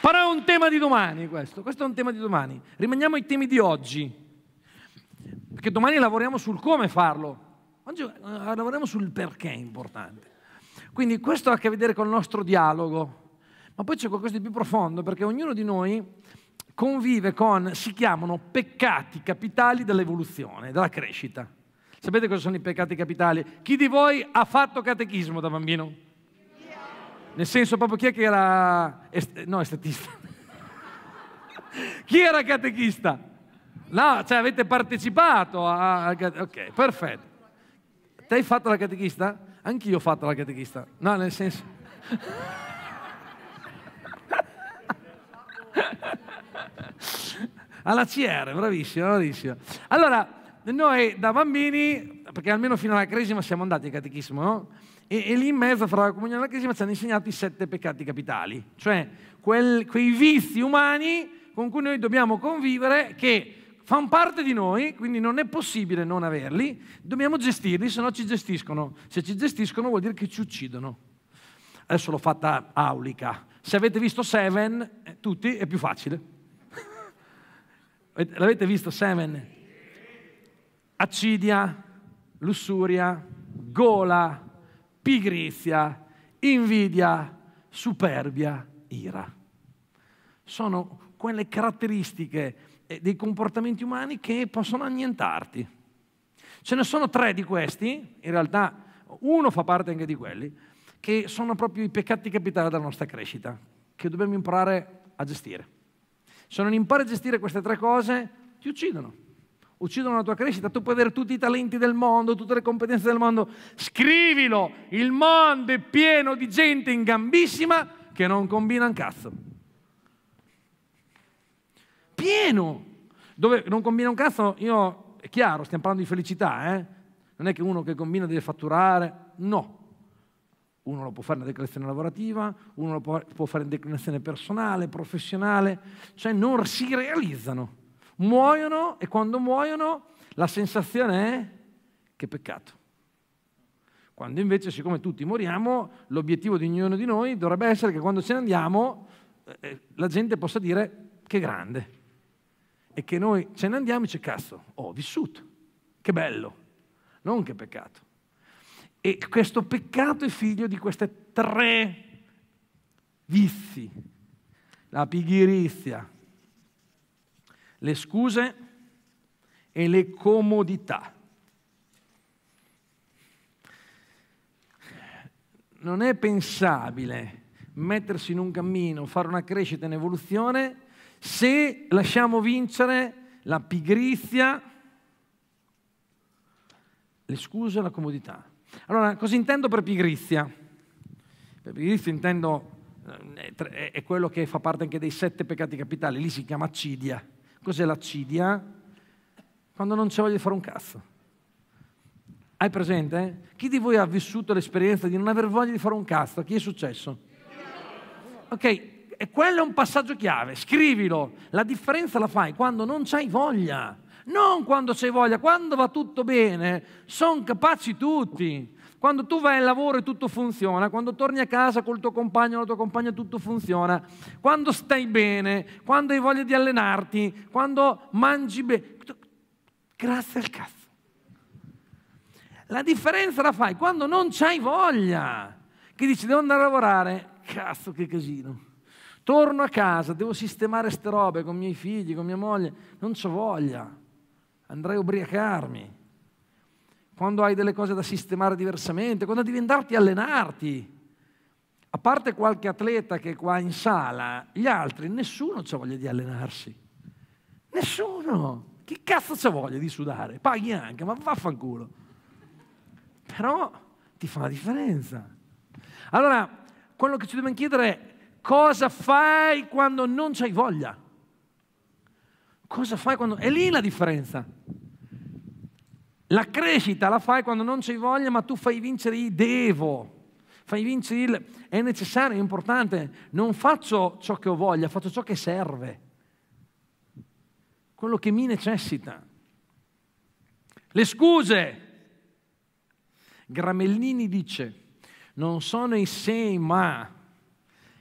Però è un tema di domani questo, questo è un tema di domani. Rimaniamo ai temi di oggi, perché domani lavoriamo sul come farlo, oggi eh, lavoriamo sul perché è importante. Quindi questo ha a che vedere con il nostro dialogo, ma poi c'è qualcosa di più profondo, perché ognuno di noi convive con, si chiamano peccati capitali dell'evoluzione, della crescita. Sapete cosa sono i peccati capitali? Chi di voi ha fatto catechismo da bambino? Nel senso proprio chi è che era... Est- no, estetista. chi era catechista? No, cioè avete partecipato a... Ok, perfetto. Te hai fatto la catechista? Anch'io ho fatto la catechista. No, nel senso... Alla CR, bravissima, bravissima. Allora, noi da bambini, perché almeno fino alla cresima siamo andati al catechismo, no? E, e, lì in mezzo fra la comunione e la cresima ci hanno insegnato i sette peccati capitali, cioè quel, quei vizi umani con cui noi dobbiamo convivere che fanno parte di noi, quindi non è possibile non averli, dobbiamo gestirli, se no ci gestiscono. Se ci gestiscono vuol dire che ci uccidono. Adesso l'ho fatta aulica. Se avete visto Seven, eh, tutti è più facile. L'avete visto Seven? accidia, lussuria, gola, pigrizia, invidia, superbia, ira. Sono quelle caratteristiche eh, dei comportamenti umani che possono annientarti. Ce ne sono tre di questi, in realtà uno fa parte anche di quelli, che sono proprio i peccati capitali della nostra crescita, che dobbiamo imparare a gestire. Se non impari a gestire queste tre cose, ti uccidono uccidono la tua crescita. Tu puoi avere tutti i talenti del mondo, tutte le competenze del mondo. Scrivilo, il mondo è pieno di gente in gambissima che non combina un cazzo. Pieno! Dove non combina un cazzo, io, è chiaro, stiamo parlando di felicità, eh? Non è che uno che combina deve fatturare, no. Uno lo può fare in declinazione lavorativa, uno lo può fare in declinazione personale, professionale, cioè non si realizzano. Muoiono e quando muoiono la sensazione è che peccato. Quando invece, siccome tutti moriamo, l'obiettivo di ognuno di noi dovrebbe essere che quando ce ne andiamo eh, eh la gente possa dire che grande. E che noi ce ne andiamo e dice cazzo, ho oh, vissuto, che bello, non che peccato. E questo peccato è figlio di questi tre vizi. La pigrizia, le scuse e le comodità. Non è pensabile mettersi in un cammino, fare una crescita in evoluzione, se lasciamo vincere la pigrizia, le scuse e la comodità. Allora, cosa intendo per pigrizia? Per pigrizia intendo, eh, è quello che fa parte anche dei sette peccati capitali, lì si chiama accidia Cos'è l'accidia? Quando non c'è voglia di fare un cazzo. Hai presente? Chi di voi ha vissuto l'esperienza di non aver voglia di fare un cazzo? chi è successo? Ok, e quello è un passaggio chiave, scrivilo. La differenza la fai quando non c'hai voglia, non quando c'hai voglia, quando va tutto bene, sono capaci tutti. Quando tu vai al lavoro e tutto funziona, quando torni a casa col tuo compagno o la tua compagna tutto funziona, quando stai bene, quando hai voglia di allenarti, quando mangi bene, grazie al cazzo. La differenza la fai quando non c'hai voglia, che dici devo andare a lavorare, cazzo che casino. Torno a casa, devo sistemare ste robe con i miei figli, con mia moglie, non ho voglia, andrei a ubriacarmi quando hai delle cose da sistemare diversamente, quando devi andarti a allenarti. A parte qualche atleta che è qua in sala, gli altri, nessuno ha voglia di allenarsi. Nessuno. Chi cazzo ha voglia di sudare? Paghi anche, ma vaffanculo. Però ti fa la differenza. Allora, quello che ci dobbiamo chiedere è cosa fai quando non c'hai voglia? Cosa fai quando... È lì la differenza. La crescita la fai quando non c'è voglia, ma tu fai vincere il devo. Fai vincere il è necessario, è importante. Non faccio ciò che ho voglia, faccio ciò che serve. Quello che mi necessita. Le scuse. Gramellini dice, non sono i sei ma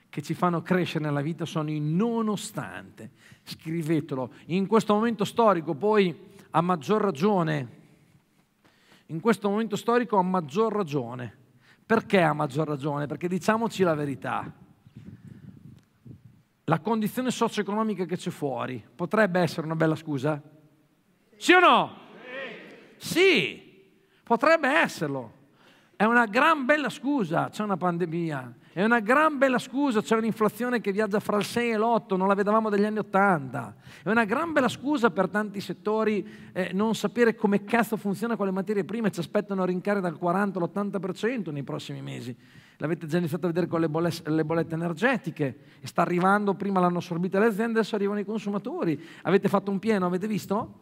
che ci fanno crescere nella vita, sono i nonostante. Scrivetelo. In questo momento storico, poi a maggior ragione, in questo momento storico a maggior ragione. Perché a maggior ragione? Perché diciamoci la verità. La condizione socio-economica che c'è fuori potrebbe essere una bella scusa? Sì o no? Sì, sì potrebbe esserlo. È una gran bella scusa. C'è una pandemia, è una gran bella scusa, c'è un'inflazione che viaggia fra il 6 e l'8, non la vedevamo dagli anni 80. È una gran bella scusa per tanti settori eh, non sapere come cazzo funziona con le materie prime, ci aspettano rincari dal 40 all'80% nei prossimi mesi. L'avete già iniziato a vedere con le, bollette, le bollette energetiche, sta arrivando, prima l'hanno assorbita le aziende, adesso arrivano i consumatori. Avete fatto un pieno, avete visto?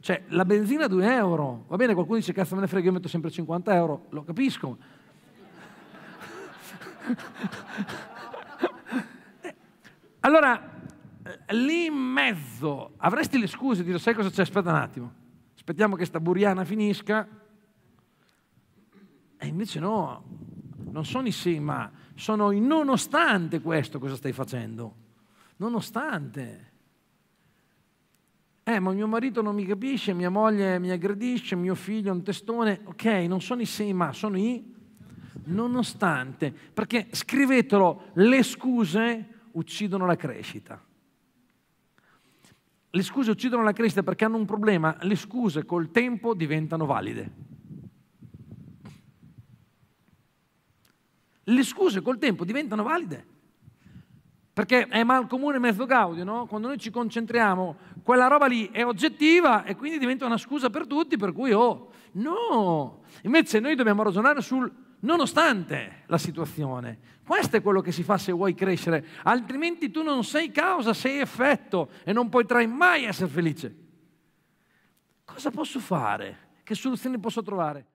Cioè, la benzina 2 euro, va bene, qualcuno dice cazzo me ne frega, io metto sempre 50 euro, lo capisco allora, eh, lì in mezzo avresti le scuse di dire, sai cosa c'è? Aspetta un attimo, aspettiamo che sta buriana finisca. E invece no, non sono i sì, ma sono i nonostante questo cosa stai facendo. Nonostante. Eh, ma mio marito non mi capisce, mia moglie mi aggredisce, mio figlio è un testone. Ok, non sono i sì, ma sono i nonostante, perché scrivetelo, le scuse uccidono la crescita. Le scuse uccidono la crescita perché hanno un problema, le scuse col tempo diventano valide. Le scuse col tempo diventano valide. Perché è mal comune mezzo gaudio, no? Quando noi ci concentriamo, quella roba lì è oggettiva e quindi diventa una scusa per tutti, per cui oh, no! Invece noi dobbiamo ragionare sul nonostante la situazione. Questo è quello che si fa se vuoi crescere, altrimenti tu non sei causa, sei effetto e non potrai mai essere felice. Cosa posso fare? Che soluzioni posso trovare?